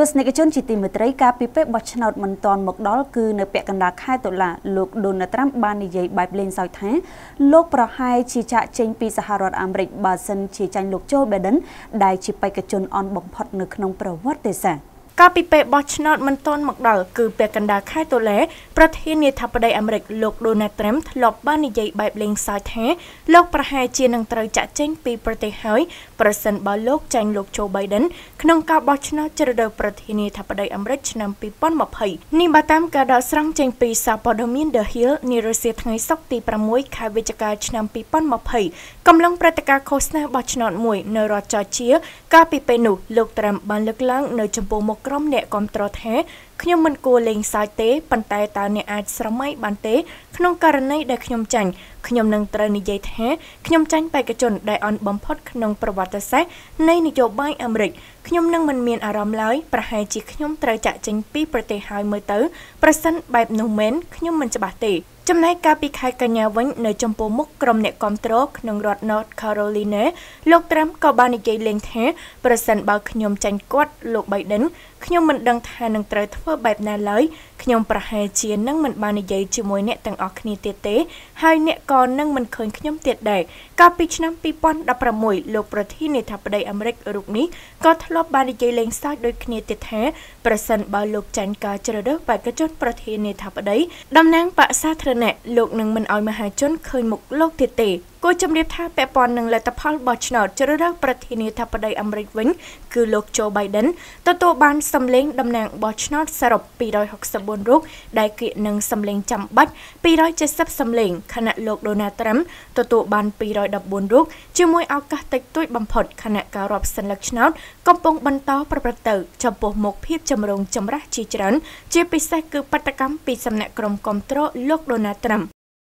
ទស្សនិកជនជាទីមេត្រីការពីពេលបោះឆ្នោតមិនទាន់មកដល់គឺនៅពាក់កណ្ដាលខែតុលាលោកដូណាល់ត្រាំបាននិយាយបែបលេងសើចថាលោកប្រហែលជាចាក់ចេញពីសហរដ្ឋអាមេរិកបើសិនជាចាញ់លោកโจ Biden ដែលជាបេក្ខជនអន់បំផុតនៅក្នុងប្រវត្តិសាស្ត្រកាលពីពេលបោះឆ្នោតមិនទាន់មកដល់គឺពេលកណ្ដាលខែតុលាប្រធាននាយដ្ឋបតីអាមេរិកលោក Donald Trump ធ្លាប់បាននិយាយបែបលេងសើចថាលោកប្រហែលជានឹងត្រូវចាក់ចេញពីប្រទេសហើយប្រសិនបើលោកចាញ់លោក Joe Biden ក្នុងការបោះឆ្នោតជ្រើសរើសប្រធាននាយដ្ឋបតីអាមេរិកឆ្នាំ2020នេះបើតាមការដកស្រង់ចេញពីសារព័ត៌មាន The Hill នារសៀលថ្ងៃសុក្រទី6ខែវិច្ឆិកាឆ្នាំ2020កំឡុងព្រឹត្តិការណ៍ឃោសនាបោះឆ្នោតមួយនៅរដ្ឋ Georgia កាលពីពេលនោះលោក Trump បានលើកឡើងនៅចំពោះមុខក្រុមអ្នកគ្រប់គ្រងថាខ្ញុំមិនគួរលេងសើចទេប៉ុន្តែតើអ្នកអាចស្រមៃបានទេ ក្នុងករណីដែលខ្ញុំចាញ់ខ្ញុំនឹងត្រូវនិយាយថាខ្ញុំចាញ់បេក្ខជនដែលអន់បំផុតក្នុងប្រវត្តិសាស្ត្រនៃនយោបាយអាមេរិកខ្ញុំនឹងមិនមានអារម្មណ៍ឡើយប្រហែលជាខ្ញុំត្រូវចាក់ចេញពីប្រទេសហើយមើលទៅប្រសិនបែបនោះមែនខ្ញុំមិនច្បាស់ទេ ចំណែកកាលពីខែកញ្ញាវិញនៅចំពោះមុខក្រុមអ្នកគាំទ្រក្នុងរដ្ឋ North Carolina លោក Trump ក៏បាននិយាយលេងថាប្រសិនបើខ្ញុំចាញ់គាត់លោក Biden ខ្ញុំមិនដឹងថានឹងត្រូវធ្វើបែបណាឡើយខ្ញុំប្រហែលជានឹងមិនបាននិយាយជាមួយអ្នកទាំងអស់គ្នាទៀតទេហើយអ្នកក៏ក៏នឹងមិនឃើញខ្ញុំទៀតដែរកាលពីឆ្នាំ2016លោកប្រធានាធិបតីអាមេរិករូបនេះក៏ធ្លាប់បាននិយាយលេងសើចដូចគ្នាទៀតថាប្រសិនបើលោកចាញ់ការជ្រើសរើសបេក្ខជនប្រធានាធិបតីតំណាងបកសាធរណៈលោកនឹងមិនអោយមហាជនឃើញមុខលោកទៀតទេគូជំរាបថាពាក់ព័ន្ធនឹងលទ្ធផលបោះឆ្នោតជ្រើសរើសប្រធានាធិបតីអាមេរិកវិញគឺលោក Joe Biden ទទួលបានសម្លេងតំណាងបោះឆ្នោតសរុប264រូបដែលគៀកនឹងសម្លេងចាំបាច់270សម្លេងខណៈលោក Donald Trump ទទួលបាន214រូបជាមួយឱកាសតិចតួចបំផុតខណៈការរាប់សញ្ញាឆ្នោតកំពុងបន្តប្រព្រឹត្តទៅចំពោះមុខភាពចម្រូងចម្រាសជាច្រើនជាពិសេសគឺបដកម្មពីសំណាក់ក្រុមគាំទ្រលោក Donald Trump